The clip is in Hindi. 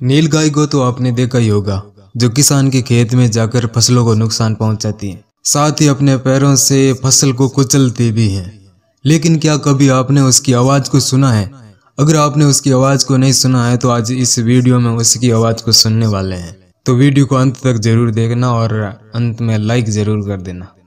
नील गाय को तो आपने देखा ही होगा जो किसान के खेत में जाकर फसलों को नुकसान पहुंचाती है साथ ही अपने पैरों से फसल को कुचलती भी है लेकिन क्या कभी आपने उसकी आवाज़ को सुना है अगर आपने उसकी आवाज़ को नहीं सुना है तो आज इस वीडियो में उसकी आवाज़ को सुनने वाले हैं तो वीडियो को अंत तक जरूर देखना और अंत में लाइक जरूर कर देना